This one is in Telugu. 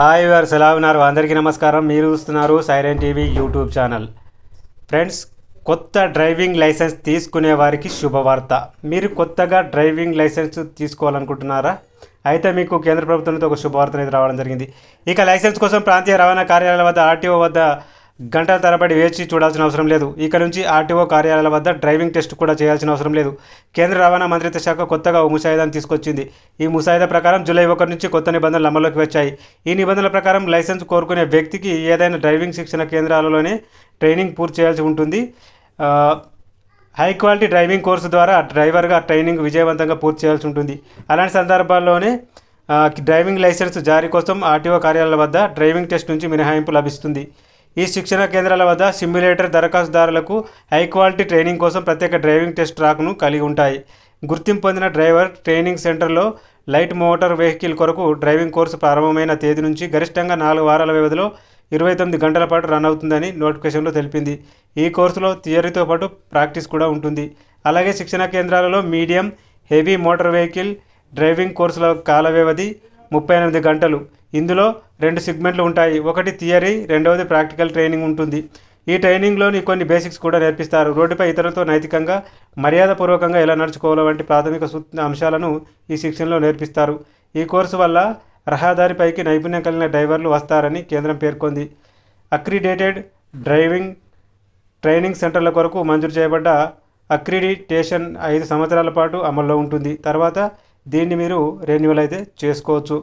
హాయ్ వారు ఎలా ఉన్నారు అందరికీ నమస్కారం మీరు చూస్తున్నారు siren TV YouTube channel friends కొత్త డ్రైవింగ్ లైసెన్స్ తీసుకునే వారికి శుభవార్త మీరు కొత్తగా డ్రైవింగ్ లైసెన్స్ తీసుకోవాలనుకుంటున్నారా అయితే మీకు కేంద్ర ప్రభుత్వంతో ఒక శుభవార్త అనేది రావడం జరిగింది ఇక లైసెన్స్ కోసం ప్రాంతీయ రవాణా కార్యాలయాల వద్ద ఆర్టీఓ వద్ద గంటల తరబడి వేచి చూడాల్సిన అవసరం లేదు ఇక నుంచి ఆర్టీఓ కార్యాలయాల వద్ద డ్రైవింగ్ టెస్ట్ కూడా చేయాల్సిన అవసరం లేదు కేంద్ర రవాణా మంత్రిత్వ శాఖ కొత్తగా ఓ ముసాయిదాను తీసుకొచ్చింది ఈ ముసాయిదా ప్రకారం జూలై ఒకటి నుంచి కొత్త నిబంధనలు అమల్లోకి వచ్చాయి ఈ నిబంధనల ప్రకారం లైసెన్స్ కోరుకునే వ్యక్తికి ఏదైనా డ్రైవింగ్ శిక్షణ కేంద్రాలలోనే ట్రైనింగ్ పూర్తి చేయాల్సి ఉంటుంది హై క్వాలిటీ డ్రైవింగ్ కోర్సు ద్వారా డ్రైవర్గా ట్రైనింగ్ విజయవంతంగా పూర్తి చేయాల్సి ఉంటుంది అలాంటి సందర్భాల్లోనే డ్రైవింగ్ లైసెన్స్ జారీ కోసం ఆర్టీఓ కార్యాలయాల వద్ద డ్రైవింగ్ టెస్ట్ నుంచి మినహాయింపు లభిస్తుంది ఈ శిక్షణ కేంద్రాల వద్ద సిమ్యులేటర్ దరఖాస్తుదారులకు హై క్వాలిటీ ట్రైనింగ్ కోసం ప్రత్యేక డ్రైవింగ్ టెస్ట్ ట్రాక్ను కలిగి ఉంటాయి గుర్తింపు పొందిన డ్రైవర్ ట్రైనింగ్ సెంటర్లో లైట్ మోటార్ వెహికల్ కొరకు డ్రైవింగ్ కోర్సు ప్రారంభమైన తేదీ నుంచి గరిష్టంగా నాలుగు వారాల వ్యవధిలో ఇరవై తొమ్మిది గంటల పాటు రన్ అవుతుందని నోటిఫికేషన్లో తెలిపింది ఈ కోర్సులో థియరీతో పాటు ప్రాక్టీస్ కూడా ఉంటుంది అలాగే శిక్షణ కేంద్రాలలో medium heavy motor vehicle driving కోర్సుల కాల వ్యవధి ముప్పై ఎనిమిది గంటలు ఇందులో రెండు సిగ్మెంట్లు ఉంటాయి ఒకటి థియరీ రెండవది ప్రాక్టికల్ ట్రైనింగ్ ఉంటుంది ఈ ట్రైనింగ్లోని కొన్ని బేసిక్స్ కూడా నేర్పిస్తారు రోడ్డుపై ఇతరులతో నైతికంగా మర్యాదపూర్వకంగా ఎలా నడుచుకోవాలో వంటి ప్రాథమిక అంశాలను ఈ శిక్షణలో నేర్పిస్తారు ఈ కోర్సు వల్ల రహదారిపైకి నైపుణ్యం కలిగిన డ్రైవర్లు వస్తారని కేంద్రం పేర్కొంది అక్రిడేటెడ్ డ్రైవింగ్ ట్రైనింగ్ సెంటర్ల కొరకు మంజూరు చేయబడ్డ అక్రిడిటేషన్ ఐదు సంవత్సరాల పాటు అమల్లో ఉంటుంది తర్వాత దీన్ని మీరు రెన్యువల్ అయితే చేసుకోవచ్చు